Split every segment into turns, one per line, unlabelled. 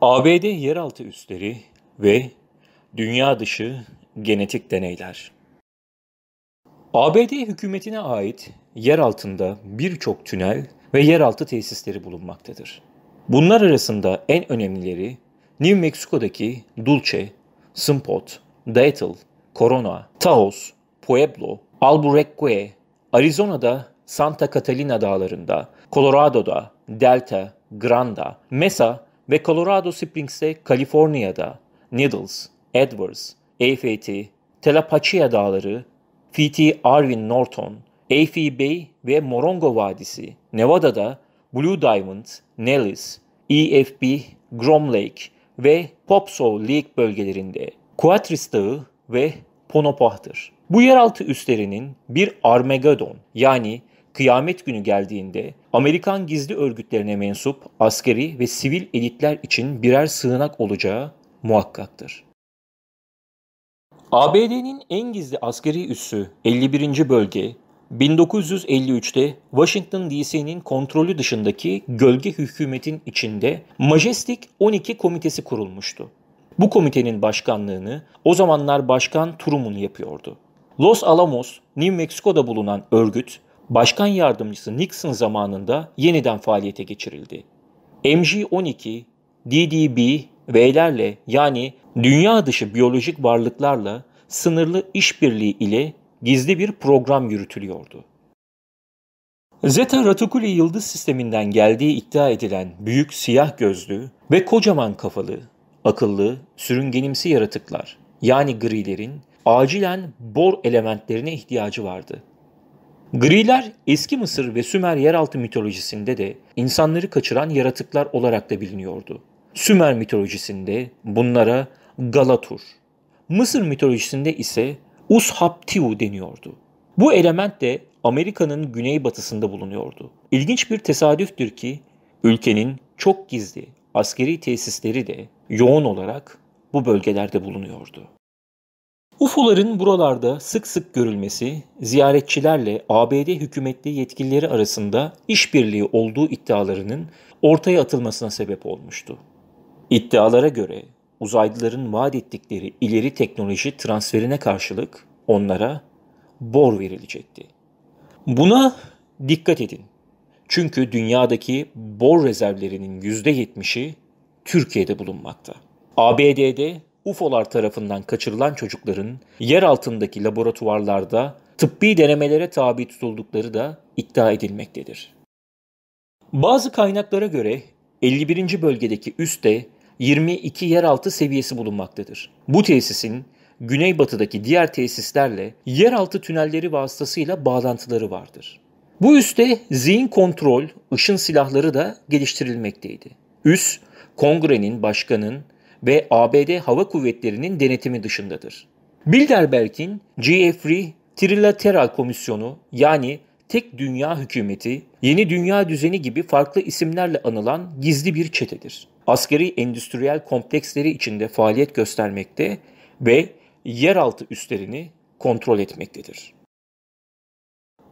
ABD yeraltı üsleri ve dünya dışı genetik deneyler. ABD hükümetine ait yer altında birçok tünel ve yeraltı tesisleri bulunmaktadır. Bunlar arasında en önemlileri New Mexico'daki Dulce, Simpot, Dayton, Corona, Taos, Pueblo, Albuquerque, Arizona'da Santa Catalina dağlarında, Colorado'da, Delta, Granda, Mesa ve Colorado Springs'te Kaliforniya'da Needles, Edwards, AFT, Telapachia Dağları, F.T. Arvin Norton, A.F. Bay ve Morongo Vadisi, Nevada'da Blue Diamond, Nellis, EFB, Grom Lake ve Popsow Lake bölgelerinde, Quatris Dağı ve Ponopah'tır. Bu yeraltı üstlerinin bir Armageddon yani kıyamet günü geldiğinde Amerikan gizli örgütlerine mensup askeri ve sivil elitler için birer sığınak olacağı muhakkaktır. ABD'nin en gizli askeri üssü 51. Bölge 1953'te Washington DC'nin kontrolü dışındaki gölge hükümetin içinde Majestic 12 komitesi kurulmuştu. Bu komitenin başkanlığını o zamanlar Başkan Truman yapıyordu. Los Alamos, New Mexico'da bulunan örgüt, Başkan Yardımcısı Nixon zamanında yeniden faaliyete geçirildi. MJ-12, DDB, V'lerle yani dünya dışı biyolojik varlıklarla sınırlı işbirliği ile gizli bir program yürütülüyordu. Zeta Reticuli yıldız sisteminden geldiği iddia edilen büyük siyah gözlü ve kocaman kafalı, akıllı, sürüngenimsi yaratıklar yani grilerin acilen bor elementlerine ihtiyacı vardı. Griler eski Mısır ve Sümer yeraltı mitolojisinde de insanları kaçıran yaratıklar olarak da biliniyordu. Sümer mitolojisinde bunlara Galatur, Mısır mitolojisinde ise Ushaptiu deniyordu. Bu element de Amerika'nın güneybatısında bulunuyordu. İlginç bir tesadüftür ki ülkenin çok gizli askeri tesisleri de yoğun olarak bu bölgelerde bulunuyordu. UFO'ların buralarda sık sık görülmesi, ziyaretçilerle ABD hükümetli yetkilileri arasında işbirliği olduğu iddialarının ortaya atılmasına sebep olmuştu. İddialara göre uzaylıların vaat ettikleri ileri teknoloji transferine karşılık onlara bor verilecekti. Buna dikkat edin. Çünkü dünyadaki bor rezervlerinin %70'i Türkiye'de bulunmakta. ABD'de UFO'lar tarafından kaçırılan çocukların yer altındaki laboratuvarlarda tıbbi denemelere tabi tutuldukları da iddia edilmektedir. Bazı kaynaklara göre 51. bölgedeki üste 22 yeraltı seviyesi bulunmaktadır. Bu tesisin güneybatıdaki diğer tesislerle yeraltı tünelleri vasıtasıyla bağlantıları vardır. Bu üste zihin kontrol, ışın silahları da geliştirilmekteydi. Üs, kongrenin, başkanın, ve ABD Hava Kuvvetleri'nin denetimi dışındadır. Bilderberg'in GFRI Trilateral Komisyonu yani Tek Dünya Hükümeti, Yeni Dünya Düzeni gibi farklı isimlerle anılan gizli bir çetedir. Askeri endüstriyel kompleksleri içinde faaliyet göstermekte ve yeraltı üslerini kontrol etmektedir.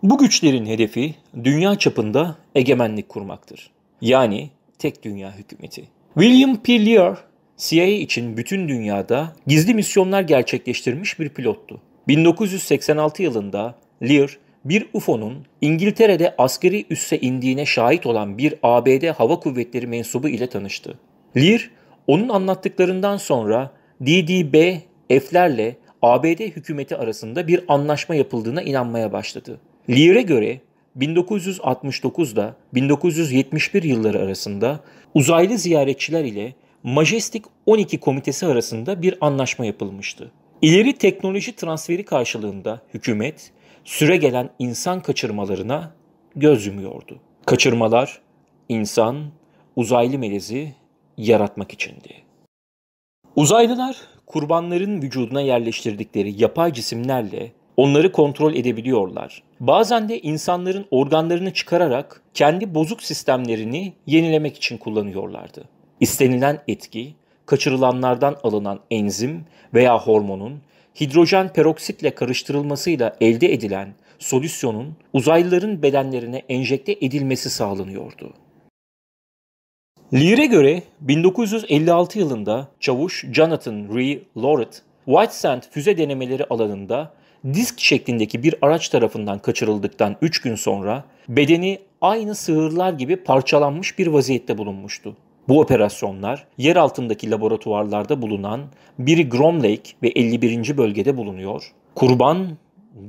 Bu güçlerin hedefi dünya çapında egemenlik kurmaktır. Yani tek dünya hükümeti. William P. Lear CIA için bütün dünyada gizli misyonlar gerçekleştirmiş bir pilottu. 1986 yılında Lear bir UFO'nun İngiltere'de askeri üsse indiğine şahit olan bir ABD Hava Kuvvetleri mensubu ile tanıştı. Lear, onun anlattıklarından sonra DDB F'lerle ABD hükümeti arasında bir anlaşma yapıldığına inanmaya başladı. Lear'e göre 1969'da 1971 yılları arasında uzaylı ziyaretçiler ile Majestic 12 komitesi arasında bir anlaşma yapılmıştı. İleri teknoloji transferi karşılığında hükümet süre gelen insan kaçırmalarına göz yumuyordu. Kaçırmalar insan, uzaylı melezi yaratmak içindi. Uzaylılar kurbanların vücuduna yerleştirdikleri yapay cisimlerle onları kontrol edebiliyorlar. Bazen de insanların organlarını çıkararak kendi bozuk sistemlerini yenilemek için kullanıyorlardı. İstenilen etki, kaçırılanlardan alınan enzim veya hormonun hidrojen peroksitle karıştırılmasıyla elde edilen solüsyonun uzaylıların bedenlerine enjekte edilmesi sağlanıyordu. Lear'e göre 1956 yılında çavuş Jonathan Ree Lauret, White Sand füze denemeleri alanında disk şeklindeki bir araç tarafından kaçırıldıktan 3 gün sonra bedeni aynı sığırlar gibi parçalanmış bir vaziyette bulunmuştu. Bu operasyonlar yer altındaki laboratuvarlarda bulunan biri Grom Lake ve 51. bölgede bulunuyor. Kurban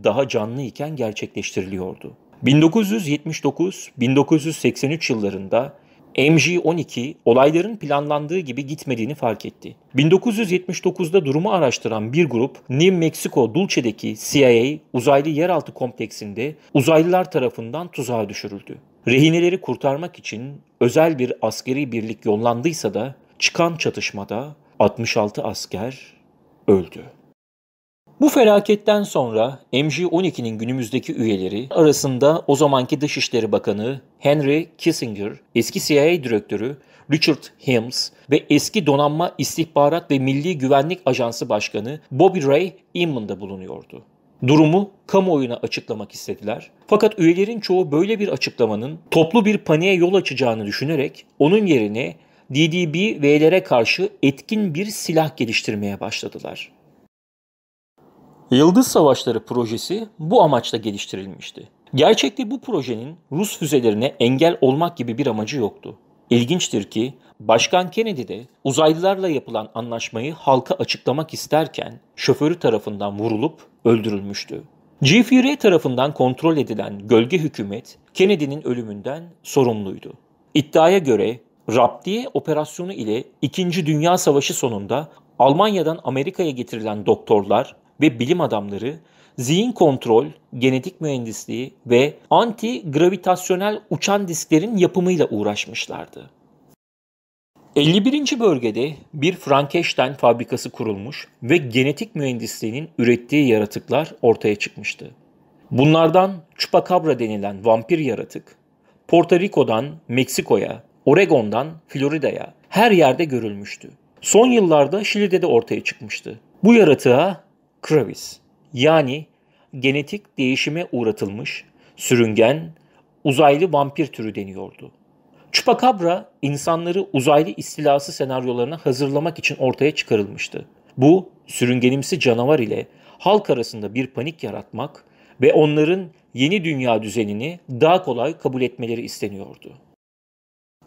daha canlı iken gerçekleştiriliyordu. 1979-1983 yıllarında MG-12 olayların planlandığı gibi gitmediğini fark etti. 1979'da durumu araştıran bir grup New Mexico Dulce'deki CIA uzaylı yeraltı kompleksinde uzaylılar tarafından tuzağa düşürüldü. Rehineleri kurtarmak için özel bir askeri birlik yollandıysa da çıkan çatışmada 66 asker öldü. Bu felaketten sonra MJ-12'nin günümüzdeki üyeleri arasında o zamanki Dışişleri Bakanı Henry Kissinger, eski CIA direktörü Richard Helms ve eski Donanma İstihbarat ve Milli Güvenlik Ajansı Başkanı Bobby Ray Inman da bulunuyordu durumu kamuoyuna açıklamak istediler. Fakat üyelerin çoğu böyle bir açıklamanın toplu bir paniğe yol açacağını düşünerek onun yerine DDB V'lere karşı etkin bir silah geliştirmeye başladılar. Yıldız Savaşları projesi bu amaçla geliştirilmişti. Gerçekte bu projenin Rus füzelerine engel olmak gibi bir amacı yoktu. İlginçtir ki Başkan Kennedy de uzaylılarla yapılan anlaşmayı halka açıklamak isterken şoförü tarafından vurulup öldürülmüştü. GFR tarafından kontrol edilen gölge hükümet Kennedy'nin ölümünden sorumluydu. İddiaya göre Raptiye operasyonu ile 2. Dünya Savaşı sonunda Almanya'dan Amerika'ya getirilen doktorlar ve bilim adamları zihin kontrol, genetik mühendisliği ve anti-gravitasyonel uçan disklerin yapımıyla uğraşmışlardı. 51. bölgede bir Frankenstein fabrikası kurulmuş ve genetik mühendisliğinin ürettiği yaratıklar ortaya çıkmıştı. Bunlardan Chupacabra denilen vampir yaratık, Porto Rico'dan Meksiko'ya, Oregon'dan Florida'ya her yerde görülmüştü. Son yıllarda Şili'de de ortaya çıkmıştı. Bu yaratığa Kravis yani genetik değişime uğratılmış sürüngen uzaylı vampir türü deniyordu. Chupacabra insanları uzaylı istilası senaryolarına hazırlamak için ortaya çıkarılmıştı. Bu sürüngenimsi canavar ile halk arasında bir panik yaratmak ve onların yeni dünya düzenini daha kolay kabul etmeleri isteniyordu.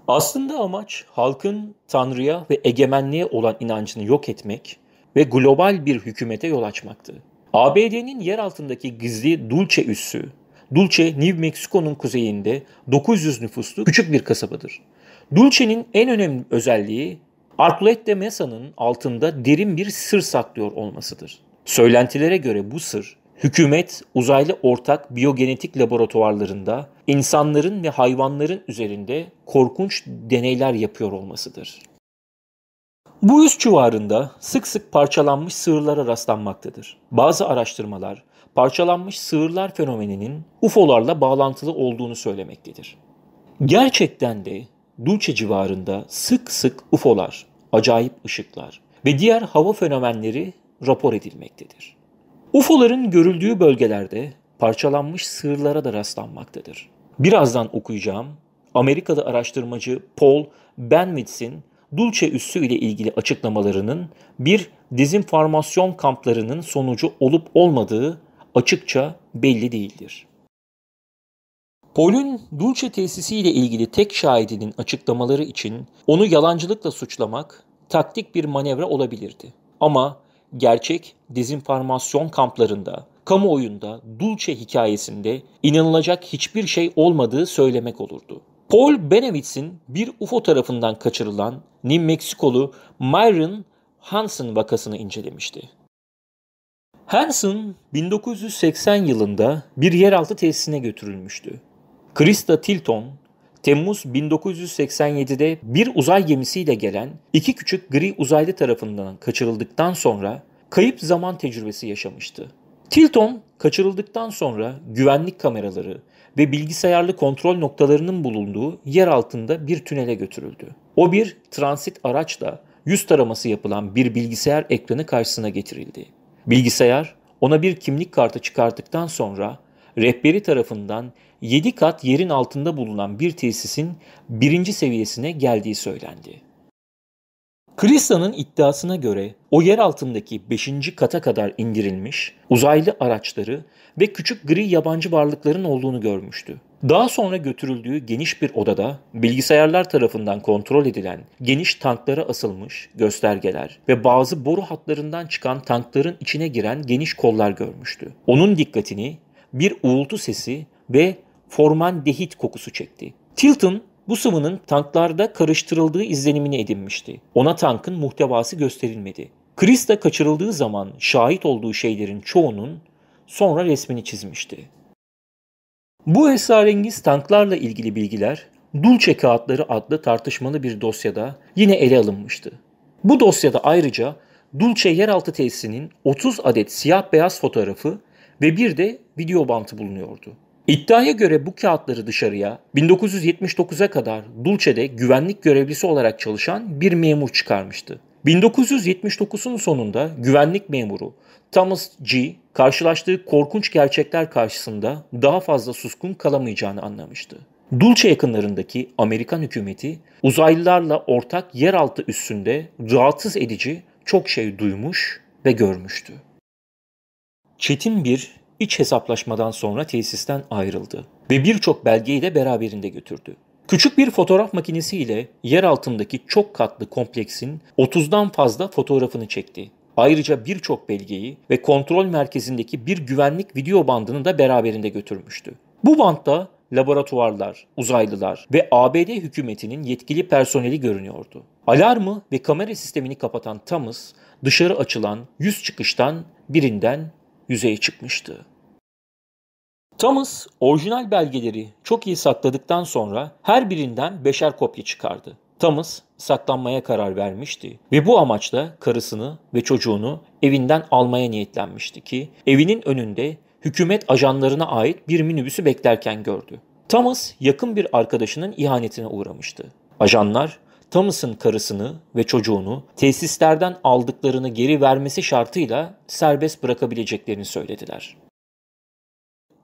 Aslında amaç halkın tanrıya ve egemenliğe olan inancını yok etmek ve global bir hükümete yol açmaktı. ABD'nin yer altındaki gizli Dulce üssü, Dulce, New Mexico'nun kuzeyinde 900 nüfuslu küçük bir kasabadır. Dulce'nin en önemli özelliği Arculet Mesa'nın altında derin bir sır saklıyor olmasıdır. Söylentilere göre bu sır, hükümet uzaylı ortak biyogenetik laboratuvarlarında insanların ve hayvanların üzerinde korkunç deneyler yapıyor olmasıdır. Bu üst civarında sık sık parçalanmış sığırlara rastlanmaktadır. Bazı araştırmalar parçalanmış sığırlar fenomeninin UFO'larla bağlantılı olduğunu söylemektedir. Gerçekten de Dulce civarında sık sık UFO'lar, acayip ışıklar ve diğer hava fenomenleri rapor edilmektedir. UFO'ların görüldüğü bölgelerde parçalanmış sığırlara da rastlanmaktadır. Birazdan okuyacağım Amerikalı araştırmacı Paul Benwitz'in Dulce üssü ile ilgili açıklamalarının bir dezinformasyon kamplarının sonucu olup olmadığı açıkça belli değildir. Pol'ün Dulce tesisi ile ilgili tek şahidinin açıklamaları için onu yalancılıkla suçlamak taktik bir manevra olabilirdi. Ama gerçek dezinformasyon kamplarında, kamuoyunda, Dulce hikayesinde inanılacak hiçbir şey olmadığı söylemek olurdu. Paul Benewitz'in bir UFO tarafından kaçırılan New Meksikolu Myron Hansen vakasını incelemişti. Hansen 1980 yılında bir yeraltı tesisine götürülmüştü. Krista Tilton, Temmuz 1987'de bir uzay gemisiyle gelen iki küçük gri uzaylı tarafından kaçırıldıktan sonra kayıp zaman tecrübesi yaşamıştı. Tilton kaçırıldıktan sonra güvenlik kameraları, ve bilgisayarlı kontrol noktalarının bulunduğu yer altında bir tünele götürüldü. O bir transit araçla yüz taraması yapılan bir bilgisayar ekranı karşısına getirildi. Bilgisayar ona bir kimlik kartı çıkarttıktan sonra rehberi tarafından 7 kat yerin altında bulunan bir tesisin birinci seviyesine geldiği söylendi. Krista'nın iddiasına göre o yer altındaki 5. kata kadar indirilmiş uzaylı araçları ve küçük gri yabancı varlıkların olduğunu görmüştü. Daha sonra götürüldüğü geniş bir odada bilgisayarlar tarafından kontrol edilen geniş tanklara asılmış göstergeler ve bazı boru hatlarından çıkan tankların içine giren geniş kollar görmüştü. Onun dikkatini bir uğultu sesi ve forman dehit kokusu çekti. Tilton bu sıvının tanklarda karıştırıldığı izlenimini edinmişti. Ona tankın muhtevası gösterilmedi. Chris de kaçırıldığı zaman şahit olduğu şeylerin çoğunun sonra resmini çizmişti. Bu esrarengiz tanklarla ilgili bilgiler Dulce Kağıtları adlı tartışmalı bir dosyada yine ele alınmıştı. Bu dosyada ayrıca Dulce Yeraltı Tesisinin 30 adet siyah beyaz fotoğrafı ve bir de video bantı bulunuyordu. İddiaya göre bu kağıtları dışarıya 1979'a kadar Dulce'de güvenlik görevlisi olarak çalışan bir memur çıkarmıştı. 1979'un sonunda güvenlik memuru Thomas G. karşılaştığı korkunç gerçekler karşısında daha fazla suskun kalamayacağını anlamıştı. Dulce yakınlarındaki Amerikan hükümeti uzaylılarla ortak yeraltı üssünde rahatsız edici çok şey duymuş ve görmüştü. Çetin bir iç hesaplaşmadan sonra tesisten ayrıldı ve birçok belgeyi de beraberinde götürdü. Küçük bir fotoğraf makinesiyle yer altındaki çok katlı kompleksin 30'dan fazla fotoğrafını çekti. Ayrıca birçok belgeyi ve kontrol merkezindeki bir güvenlik video bandını da beraberinde götürmüştü. Bu bantta laboratuvarlar, uzaylılar ve ABD hükümetinin yetkili personeli görünüyordu. Alarmı ve kamera sistemini kapatan Thomas dışarı açılan yüz çıkıştan birinden yüzeye çıkmıştı. Thomas orijinal belgeleri çok iyi sakladıktan sonra her birinden beşer kopya çıkardı. Thomas saklanmaya karar vermişti ve bu amaçla karısını ve çocuğunu evinden almaya niyetlenmişti ki evinin önünde hükümet ajanlarına ait bir minibüsü beklerken gördü. Thomas yakın bir arkadaşının ihanetine uğramıştı. Ajanlar Thomas'ın karısını ve çocuğunu tesislerden aldıklarını geri vermesi şartıyla serbest bırakabileceklerini söylediler.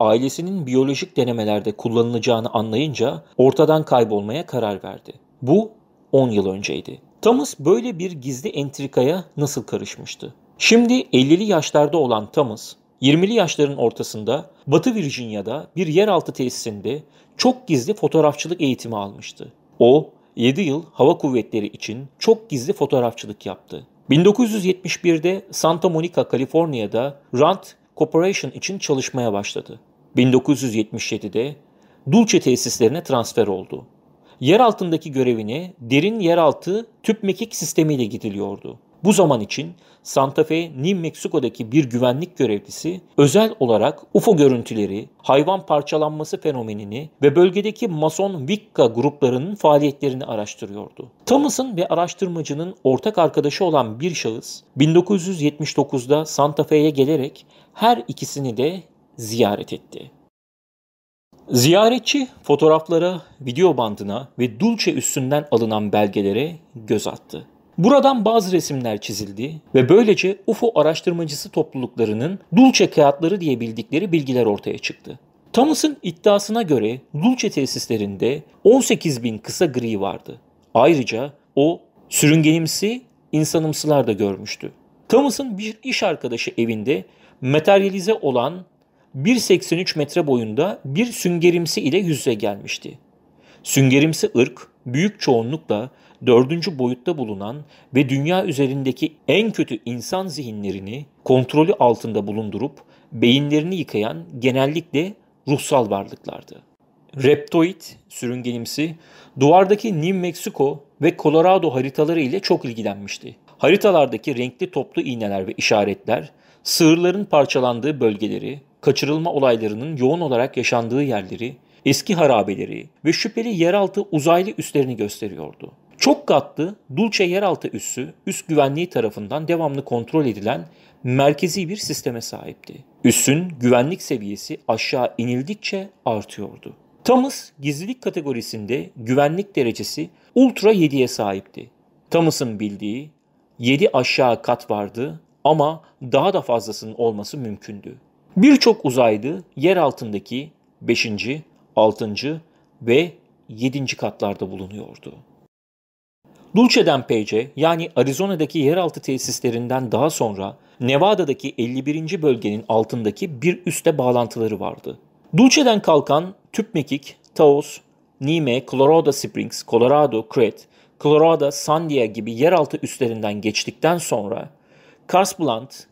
Ailesinin biyolojik denemelerde kullanılacağını anlayınca ortadan kaybolmaya karar verdi. Bu 10 yıl önceydi. Thomas böyle bir gizli entrikaya nasıl karışmıştı? Şimdi 50'li yaşlarda olan Thomas, 20'li yaşların ortasında Batı Virginia'da bir yeraltı tesisinde çok gizli fotoğrafçılık eğitimi almıştı. O, 7 yıl hava kuvvetleri için çok gizli fotoğrafçılık yaptı. 1971'de Santa Monica, Kaliforniya'da Rand Corporation için çalışmaya başladı. 1977'de Dulce tesislerine transfer oldu. Yer altındaki görevine derin yeraltı tüp mekik sistemiyle gidiliyordu. Bu zaman için Santa Fe, New Mexico'daki bir güvenlik görevlisi özel olarak UFO görüntüleri, hayvan parçalanması fenomenini ve bölgedeki Mason Wicca gruplarının faaliyetlerini araştırıyordu. Thomas'ın ve araştırmacının ortak arkadaşı olan bir şahıs 1979'da Santa Fe'ye gelerek her ikisini de ziyaret etti. Ziyaretçi fotoğraflara, video bandına ve dulce üstünden alınan belgelere göz attı. Buradan bazı resimler çizildi ve böylece UFO araştırmacısı topluluklarının Dulce kağıtları diye bildikleri bilgiler ortaya çıktı. Thomas'ın iddiasına göre Dulce tesislerinde 18 bin kısa gri vardı. Ayrıca o sürüngenimsi insanımsılar da görmüştü. Thomas'ın bir iş arkadaşı evinde materyalize olan 1.83 metre boyunda bir süngerimsi ile yüz yüze gelmişti. Süngerimsi ırk büyük çoğunlukla dördüncü boyutta bulunan ve dünya üzerindeki en kötü insan zihinlerini kontrolü altında bulundurup beyinlerini yıkayan genellikle ruhsal varlıklardı. Reptoid sürüngenimsi duvardaki New Mexico ve Colorado haritaları ile çok ilgilenmişti. Haritalardaki renkli toplu iğneler ve işaretler sığırların parçalandığı bölgeleri, kaçırılma olaylarının yoğun olarak yaşandığı yerleri, eski harabeleri ve şüpheli yeraltı uzaylı üslerini gösteriyordu. Çok katlı Dulce yeraltı üssü üst güvenliği tarafından devamlı kontrol edilen merkezi bir sisteme sahipti. Üssün güvenlik seviyesi aşağı inildikçe artıyordu. Thomas gizlilik kategorisinde güvenlik derecesi Ultra 7'ye sahipti. Thomas'ın bildiği 7 aşağı kat vardı ama daha da fazlasının olması mümkündü. Birçok uzaylı yer altındaki 5. 6. ve 7. katlarda bulunuyordu. Dulce'den PC yani Arizona'daki yeraltı tesislerinden daha sonra Nevada'daki 51. bölgenin altındaki bir üste bağlantıları vardı. Dulce'den kalkan Tüpmekik, Taos, Nime, Colorado Springs, Colorado, Crete, Colorado, Sandia gibi yeraltı üslerinden geçtikten sonra Kars Blunt,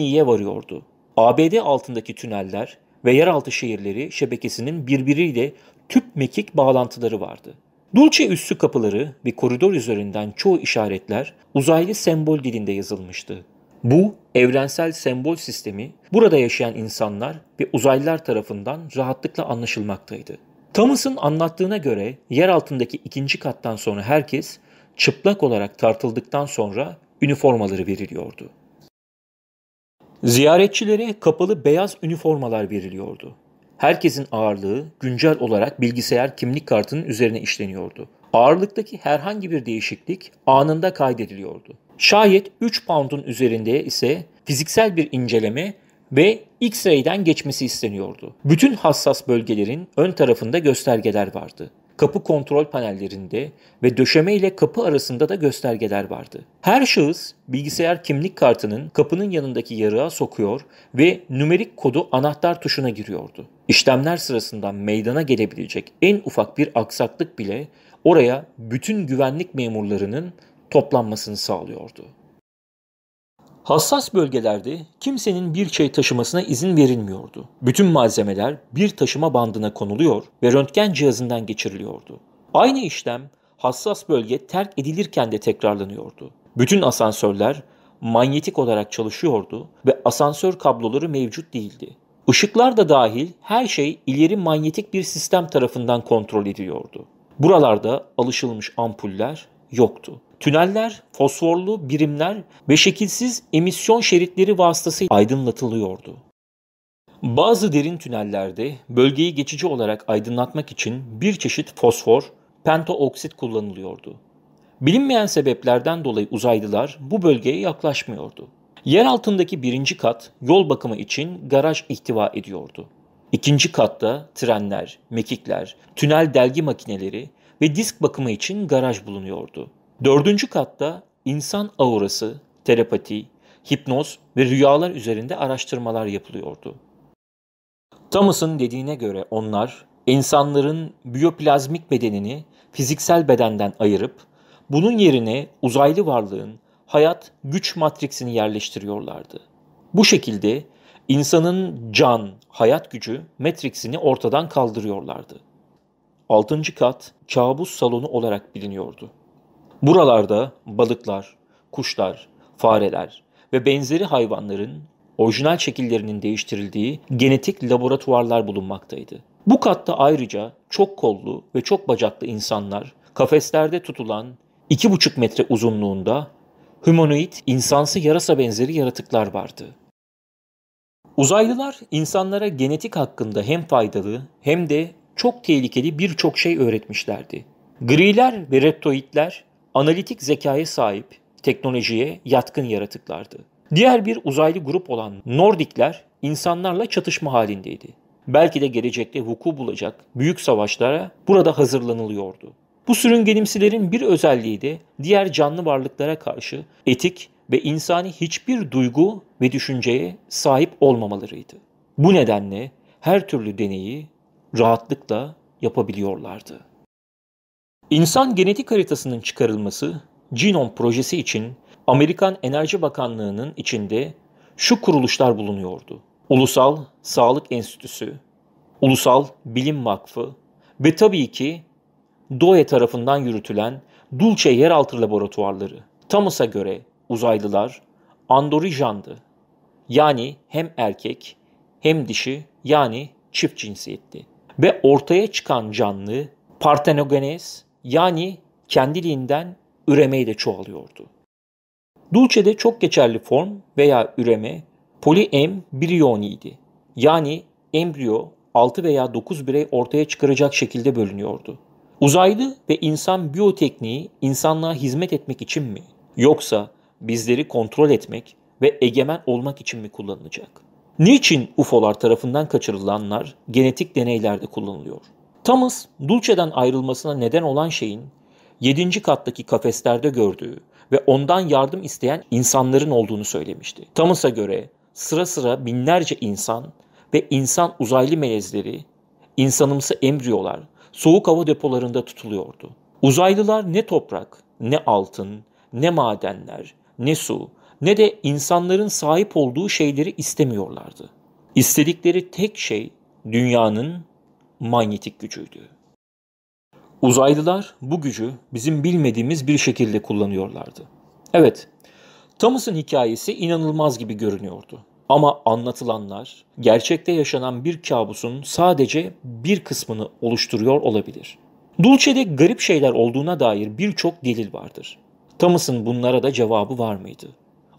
varıyordu. ABD altındaki tüneller ve yeraltı şehirleri şebekesinin birbiriyle tüp mekik bağlantıları vardı. Dulce üssü kapıları ve koridor üzerinden çoğu işaretler uzaylı sembol dilinde yazılmıştı. Bu evrensel sembol sistemi burada yaşayan insanlar ve uzaylılar tarafından rahatlıkla anlaşılmaktaydı. Thomas'ın anlattığına göre yer altındaki ikinci kattan sonra herkes çıplak olarak tartıldıktan sonra üniformaları veriliyordu. Ziyaretçilere kapalı beyaz üniformalar veriliyordu herkesin ağırlığı güncel olarak bilgisayar kimlik kartının üzerine işleniyordu. Ağırlıktaki herhangi bir değişiklik anında kaydediliyordu. Şayet 3 pound'un üzerinde ise fiziksel bir inceleme ve X-ray'den geçmesi isteniyordu. Bütün hassas bölgelerin ön tarafında göstergeler vardı kapı kontrol panellerinde ve döşeme ile kapı arasında da göstergeler vardı. Her şahıs bilgisayar kimlik kartının kapının yanındaki yarığa sokuyor ve numerik kodu anahtar tuşuna giriyordu. İşlemler sırasında meydana gelebilecek en ufak bir aksaklık bile oraya bütün güvenlik memurlarının toplanmasını sağlıyordu. Hassas bölgelerde kimsenin bir şey taşımasına izin verilmiyordu. Bütün malzemeler bir taşıma bandına konuluyor ve röntgen cihazından geçiriliyordu. Aynı işlem hassas bölge terk edilirken de tekrarlanıyordu. Bütün asansörler manyetik olarak çalışıyordu ve asansör kabloları mevcut değildi. Işıklar da dahil her şey ileri manyetik bir sistem tarafından kontrol ediliyordu. Buralarda alışılmış ampuller yoktu. Tüneller, fosforlu birimler ve şekilsiz emisyon şeritleri vasıtasıyla aydınlatılıyordu. Bazı derin tünellerde bölgeyi geçici olarak aydınlatmak için bir çeşit fosfor, pentaoksit kullanılıyordu. Bilinmeyen sebeplerden dolayı uzaylılar bu bölgeye yaklaşmıyordu. Yer altındaki birinci kat yol bakımı için garaj ihtiva ediyordu. İkinci katta trenler, mekikler, tünel delgi makineleri ve disk bakımı için garaj bulunuyordu. Dördüncü katta insan aurası, terapati, hipnoz ve rüyalar üzerinde araştırmalar yapılıyordu. Thomas'ın dediğine göre onlar insanların biyoplazmik bedenini fiziksel bedenden ayırıp bunun yerine uzaylı varlığın hayat güç matriksini yerleştiriyorlardı. Bu şekilde insanın can, hayat gücü matriksini ortadan kaldırıyorlardı. Altıncı kat kabus salonu olarak biliniyordu. Buralarda balıklar, kuşlar, fareler ve benzeri hayvanların orijinal şekillerinin değiştirildiği genetik laboratuvarlar bulunmaktaydı. Bu katta ayrıca çok kollu ve çok bacaklı insanlar kafeslerde tutulan 2,5 metre uzunluğunda humanoid insansı yarasa benzeri yaratıklar vardı. Uzaylılar insanlara genetik hakkında hem faydalı hem de çok tehlikeli birçok şey öğretmişlerdi. Griler ve reptoidler analitik zekaya sahip, teknolojiye yatkın yaratıklardı. Diğer bir uzaylı grup olan Nordikler insanlarla çatışma halindeydi. Belki de gelecekte vuku bulacak büyük savaşlara burada hazırlanılıyordu. Bu sürüngenimsilerin bir özelliği de diğer canlı varlıklara karşı etik ve insani hiçbir duygu ve düşünceye sahip olmamalarıydı. Bu nedenle her türlü deneyi rahatlıkla yapabiliyorlardı. İnsan genetik haritasının çıkarılması Genom projesi için Amerikan Enerji Bakanlığı'nın içinde şu kuruluşlar bulunuyordu. Ulusal Sağlık Enstitüsü, Ulusal Bilim Vakfı ve tabii ki DOE tarafından yürütülen Dulce Yeraltı Laboratuvarları. Thomas'a göre uzaylılar andorijandı. Yani hem erkek hem dişi yani çift cinsiyetli. Ve ortaya çıkan canlı partenogenez yani kendiliğinden üremeyi de çoğalıyordu. Dulce'de çok geçerli form veya üreme poliembriyoniydi. Yani embriyo 6 veya 9 birey ortaya çıkaracak şekilde bölünüyordu. Uzaylı ve insan biyotekniği insanlığa hizmet etmek için mi yoksa bizleri kontrol etmek ve egemen olmak için mi kullanılacak? Niçin UFO'lar tarafından kaçırılanlar genetik deneylerde kullanılıyor? Thomas, Dulce'den ayrılmasına neden olan şeyin 7. kattaki kafeslerde gördüğü ve ondan yardım isteyen insanların olduğunu söylemişti. Thomas'a göre sıra sıra binlerce insan ve insan uzaylı melezleri, insanımsı embriyolar soğuk hava depolarında tutuluyordu. Uzaylılar ne toprak, ne altın, ne madenler, ne su, ne de insanların sahip olduğu şeyleri istemiyorlardı. İstedikleri tek şey dünyanın manyetik gücüydü. Uzaylılar bu gücü bizim bilmediğimiz bir şekilde kullanıyorlardı. Evet, Thomas'ın hikayesi inanılmaz gibi görünüyordu. Ama anlatılanlar gerçekte yaşanan bir kabusun sadece bir kısmını oluşturuyor olabilir. Dulce'de garip şeyler olduğuna dair birçok delil vardır. Thomas'ın bunlara da cevabı var mıydı?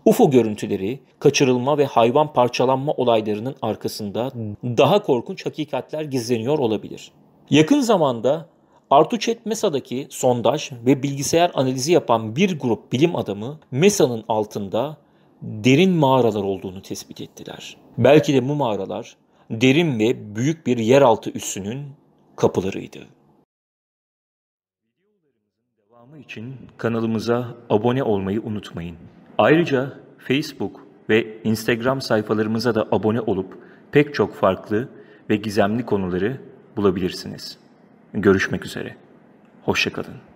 UFO görüntüleri, kaçırılma ve hayvan parçalanma olaylarının arkasında hmm. daha korkunç hakikatler gizleniyor olabilir. Yakın zamanda Artuchet Mesa'daki sondaj ve bilgisayar analizi yapan bir grup bilim adamı Mesa'nın altında derin mağaralar olduğunu tespit ettiler. Belki de bu mağaralar derin ve büyük bir yeraltı üssünün kapılarıydı. Videolarımızın devamı için kanalımıza abone olmayı unutmayın. Ayrıca Facebook ve Instagram sayfalarımıza da abone olup pek çok farklı ve gizemli konuları bulabilirsiniz. Görüşmek üzere. Hoşçakalın.